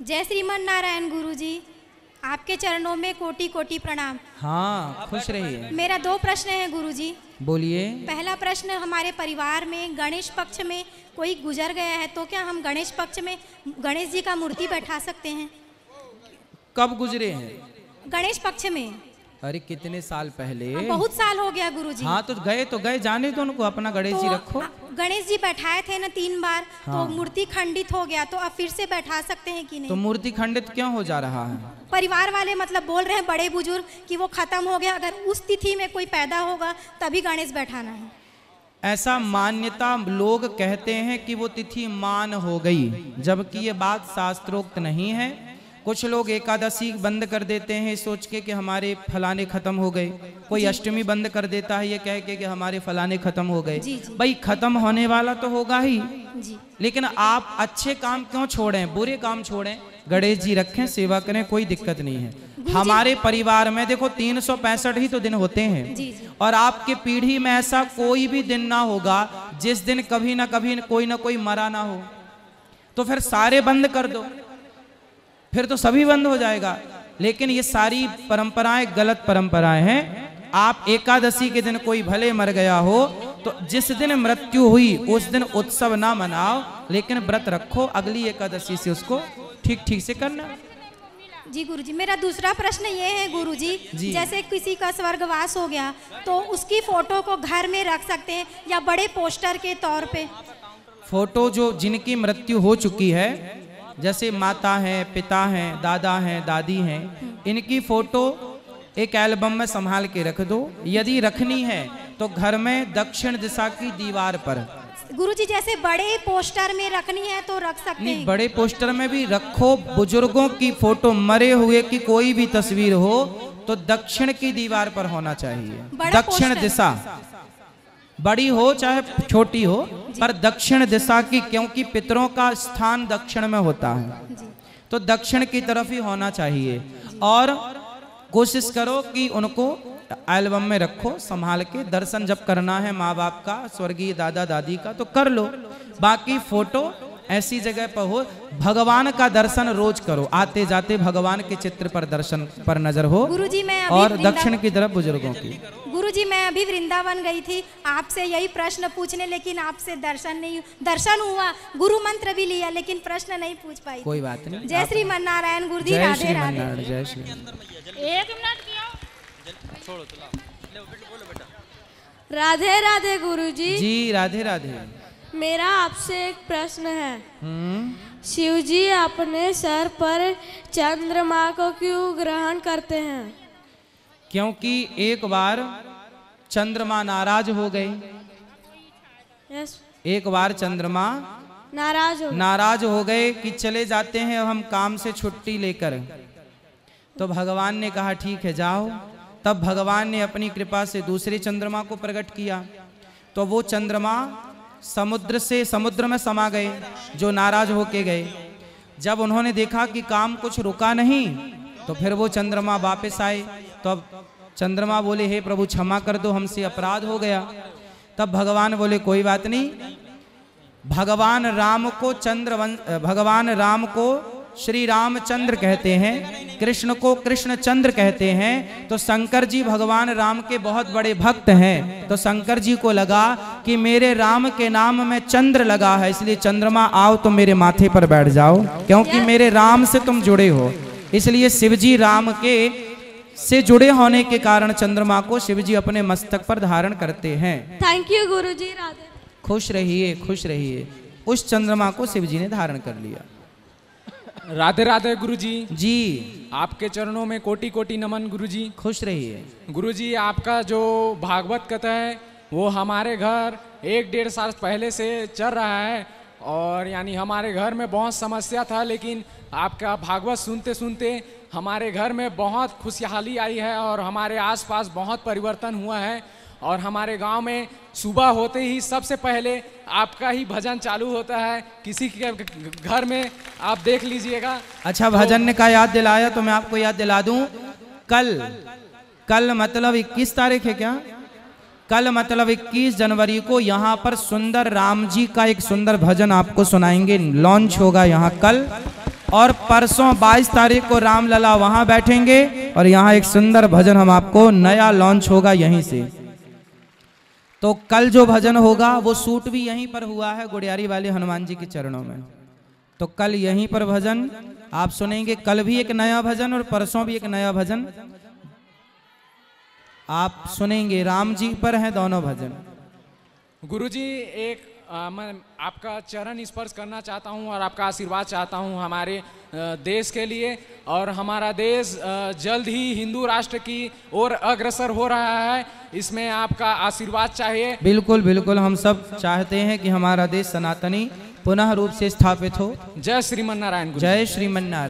जय श्रीमन नारायण गुरु जी आपके चरणों में कोटि कोटि प्रणाम हाँ खुश रहिए मेरा दो प्रश्न है गुरु जी बोलिए पहला प्रश्न हमारे परिवार में गणेश पक्ष में कोई गुजर गया है तो क्या हम गणेश पक्ष में गणेश जी का मूर्ति बैठा सकते हैं कब गुजरे हैं गणेश पक्ष में अरे कितने साल पहले बहुत साल हो गया गुरुजी हाँ तो गए तो गए जाने तो उनको अपना तो गणेश तो, जी रखो गणेश जी बैठाए थे ना तीन बार तो हाँ। तो मूर्ति खंडित हो गया तो अब फिर से बैठा सकते हैं कि तो नहीं तो मूर्ति खंडित क्यों हो जा रहा है परिवार वाले मतलब बोल रहे हैं बड़े बुजुर्ग कि वो खत्म हो गया अगर उस तिथि में कोई पैदा होगा तभी गणेश बैठाना है ऐसा मान्यता लोग कहते हैं कि वो तिथि मान हो गई जबकि ये बात शास्त्रोक्त नहीं है कुछ लोग एकादशी बंद कर देते हैं सोच के कि हमारे फलाने खत्म हो गए कोई अष्टमी बंद कर देता है ये कह के कि हमारे फलाने खत्म हो गए भाई खत्म होने वाला तो होगा ही लेकिन आप अच्छे काम क्यों छोड़ें बुरे काम छोड़ें गणेश जी रखें सेवा करें कोई दिक्कत नहीं है हमारे परिवार में देखो तीन ही तो दिन होते हैं और आपके पीढ़ी में ऐसा कोई भी दिन ना होगा जिस दिन कभी ना कभी कोई ना कोई मरा ना हो तो फिर सारे बंद कर दो फिर तो सभी बंद हो जाएगा लेकिन ये सारी परंपराएं गलत परंपराएं हैं आप एकादशी के दिन कोई भले मर गया हो तो जिस दिन मृत्यु हुई उस दिन उत्सव ना मनाओ लेकिन व्रत रखो अगली एकादशी से उसको ठीक ठीक से करना जी गुरुजी मेरा दूसरा प्रश्न ये है गुरुजी जी। जैसे किसी का स्वर्गवास हो गया तो उसकी फोटो को घर में रख सकते हैं या बड़े पोस्टर के तौर पे फोटो जो जिनकी मृत्यु हो चुकी है जैसे माता हैं पिता हैं दादा हैं दादी हैं इनकी फोटो एक एल्बम में संभाल के रख दो यदि रखनी है तो घर में दक्षिण दिशा की दीवार पर गुरु जी जैसे बड़े पोस्टर में रखनी है तो रख सकते हैं बड़े पोस्टर में भी रखो बुजुर्गों की फोटो मरे हुए की कोई भी तस्वीर हो तो दक्षिण की दीवार पर होना चाहिए दक्षिण दिशा बड़ी हो चाहे छोटी हो पर दक्षिण दिशा की क्योंकि पितरों का स्थान दक्षिण में होता है तो दक्षिण की तरफ ही होना चाहिए और कोशिश करो कि उनको एल्बम में रखो संभाल के दर्शन जब करना है माँ बाप का स्वर्गीय दादा दादी का तो कर लो बाकी फोटो ऐसी जगह पर हो भगवान का दर्शन रोज करो आते जाते भगवान के चित्र पर दर्शन पर नजर हो गुरुजी मैं और दक्षिण की तरफ बुजुर्गों की गुरुजी मैं अभी वृंदावन गई थी आपसे यही प्रश्न पूछने लेकिन आपसे दर्शन नहीं दर्शन हुआ गुरु मंत्र भी लिया लेकिन प्रश्न नहीं पूछ पाई कोई बात नहीं जय श्री मन नारायण गुरु जी राधे राधे जय श्री एक मिनट राधे राधे गुरु जी जी राधे राधे मेरा आपसे एक प्रश्न है हम्म। शिव जी अपने सर पर चंद्रमा को क्यों ग्रहण करते हैं क्योंकि एक बार चंद्रमा नाराज हो गए yes. एक बार चंद्रमा नाराज हो नाराज हो गए कि चले जाते हैं हम काम से छुट्टी लेकर तो भगवान ने कहा ठीक है जाओ तब भगवान ने अपनी कृपा से दूसरे चंद्रमा को प्रकट किया तो वो चंद्रमा समुद्र से समुद्र में समा गए जो नाराज होके गए जब उन्होंने देखा कि काम कुछ रुका नहीं तो फिर वो चंद्रमा वापस आए तो चंद्रमा बोले हे प्रभु क्षमा कर दो हमसे अपराध हो गया तब भगवान बोले कोई बात नहीं भगवान राम को चंद्र भगवान राम को श्री रामचंद्र कहते हैं कृष्ण को कृष्ण चंद्र कहते हैं तो शंकर जी भगवान राम के बहुत बड़े भक्त हैं तो शंकर जी को लगा कि मेरे राम के नाम में चंद्र लगा है इसलिए चंद्रमा आओ तो मेरे माथे पर बैठ जाओ क्योंकि मेरे राम से तुम जुड़े हो इसलिए शिव जी राम के से जुड़े होने के कारण चंद्रमा को शिव जी अपने मस्तक पर धारण करते हैं थैंक यू गुरु जी खुश रहिए खुश रहिए उस चंद्रमा को शिव जी ने धारण कर लिया राधे राधे गुरुजी जी आपके चरणों में कोटि कोटि नमन गुरुजी खुश रहिए गुरुजी आपका जो भागवत कथा है वो हमारे घर एक डेढ़ साल पहले से चल रहा है और यानी हमारे घर में बहुत समस्या था लेकिन आपका भागवत सुनते सुनते हमारे घर में बहुत खुशहाली आई है और हमारे आसपास बहुत परिवर्तन हुआ है और हमारे गांव में सुबह होते ही सबसे पहले आपका ही भजन चालू होता है किसी के घर में आप देख लीजिएगा अच्छा भजन ने का याद दिलाया तो मैं आपको याद दिला दूं कल कल मतलब इक्कीस तारीख है क्या कल मतलब 21 जनवरी को यहाँ पर सुंदर राम जी का एक सुंदर भजन आपको सुनाएंगे लॉन्च होगा यहाँ कल और परसों 22 तारीख को रामलला वहां बैठेंगे और यहाँ एक सुंदर भजन हम आपको नया लॉन्च होगा यहीं से तो कल जो भजन होगा वो सूट भी यहीं पर हुआ है गुड़ियारी वाले हनुमान जी के चरणों में तो कल यहीं पर भजन आप सुनेंगे कल भी एक नया भजन और परसों भी एक नया भजन आप सुनेंगे राम जी पर है दोनों भजन गुरु जी एक आ, मैं आपका चरण स्पर्श करना चाहता हूं और आपका आशीर्वाद चाहता हूं हमारे देश के लिए और हमारा देश जल्द ही हिंदू राष्ट्र की ओर अग्रसर हो रहा है इसमें आपका आशीर्वाद चाहिए बिल्कुल बिल्कुल हम सब चाहते हैं कि हमारा देश सनातनी पुनः रूप से स्थापित हो जय श्रीमन नारायण जय श्रीमन नारायण